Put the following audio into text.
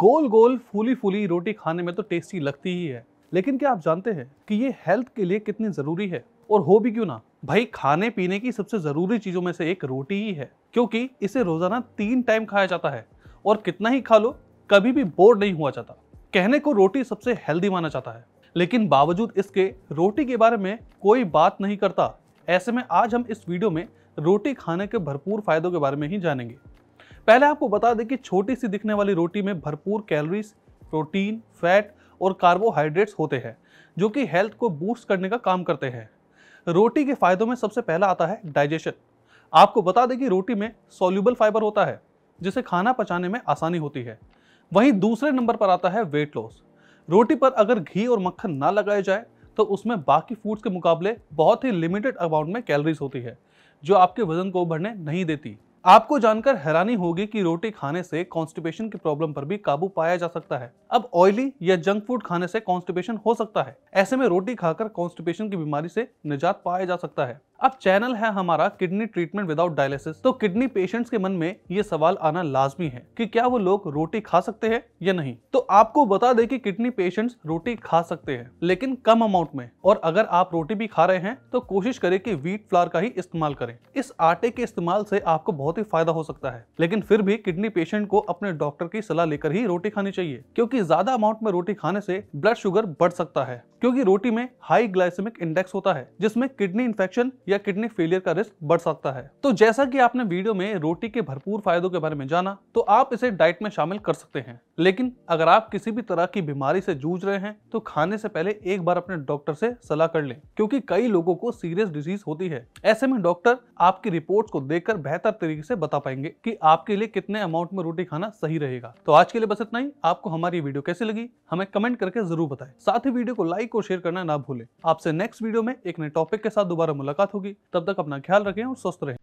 गोल गोल फूली फूली रोटी खाने में तो टेस्टी लगती ही है लेकिन क्या आप जानते हैं कि ये हेल्थ के लिए कितनी ज़रूरी है और हो भी क्यों ना भाई खाने पीने की सबसे ज़रूरी चीज़ों में से एक रोटी ही है क्योंकि इसे रोज़ाना तीन टाइम खाया जाता है और कितना ही खा लो कभी भी बोर नहीं हुआ जाता कहने को रोटी सबसे हेल्दी माना जाता है लेकिन बावजूद इसके रोटी के बारे में कोई बात नहीं करता ऐसे में आज हम इस वीडियो में रोटी खाने के भरपूर फायदों के बारे में ही जानेंगे पहले आपको बता दें कि छोटी सी दिखने वाली रोटी में भरपूर कैलोरीज प्रोटीन फैट और कार्बोहाइड्रेट्स होते हैं जो कि हेल्थ को बूस्ट करने का काम करते हैं रोटी के फायदों में सबसे पहला आता है डाइजेशन आपको बता दें कि रोटी में सोल्यूबल फाइबर होता है जिसे खाना पचाने में आसानी होती है वहीं दूसरे नंबर पर आता है वेट लॉस रोटी पर अगर घी और मक्खन ना लगाया जाए तो उसमें बाकी फूड्स के मुकाबले बहुत ही लिमिटेड अमाउंट में कैलोरीज होती है जो आपके वजन को बढ़ने नहीं देती आपको जानकर हैरानी होगी कि रोटी खाने से कॉन्स्टिपेशन की प्रॉब्लम पर भी काबू पाया जा सकता है अब ऑयली या जंक फूड खाने से कॉन्स्टिपेशन हो सकता है ऐसे में रोटी खाकर कॉन्स्टिपेशन की बीमारी से निजात पाया जा सकता है अब चैनल है हमारा किडनी ट्रीटमेंट विदाउट डायलिसिस तो किडनी पेशेंट्स के मन में ये सवाल आना लाजमी है कि क्या वो लोग रोटी खा सकते हैं या नहीं तो आपको बता दें कि किडनी पेशेंट्स रोटी खा सकते हैं लेकिन कम अमाउंट में और अगर आप रोटी भी खा रहे हैं तो कोशिश करें कि व्हीट फ्लावर का ही इस्तेमाल करें इस आटे के इस्तेमाल से आपको बहुत ही फायदा हो सकता है लेकिन फिर भी किडनी पेशेंट को अपने डॉक्टर की सलाह लेकर ही रोटी खानी चाहिए क्योंकि ज्यादा अमाउंट में रोटी खाने से ब्लड शुगर बढ़ सकता है क्योंकि रोटी में हाई ग्लाइसेमिक इंडेक्स होता है जिसमें किडनी इन्फेक्शन या किडनी फेलियर का रिस्क बढ़ सकता है तो जैसा कि आपने वीडियो में रोटी के भरपूर फायदों के बारे में जाना तो आप इसे डाइट में शामिल कर सकते हैं लेकिन अगर आप किसी भी तरह की बीमारी से जूझ रहे हैं तो खाने से पहले एक बार अपने डॉक्टर से सलाह कर लें क्योंकि कई लोगों को सीरियस डिजीज होती है ऐसे में डॉक्टर आपकी रिपोर्ट को देखकर बेहतर तरीके से बता पाएंगे कि आपके लिए कितने अमाउंट में रोटी खाना सही रहेगा तो आज के लिए बस इतना ही आपको हमारी वीडियो कैसी लगी हमें कमेंट करके जरूर बताएं साथ ही वीडियो को लाइक और शेयर करना ना भूलें आपसे नेक्स्ट वीडियो में एक नए टॉपिक के साथ दोबारा मुलाकात होगी होगी तब तक अपना ख्याल रखें और स्वस्थ रहें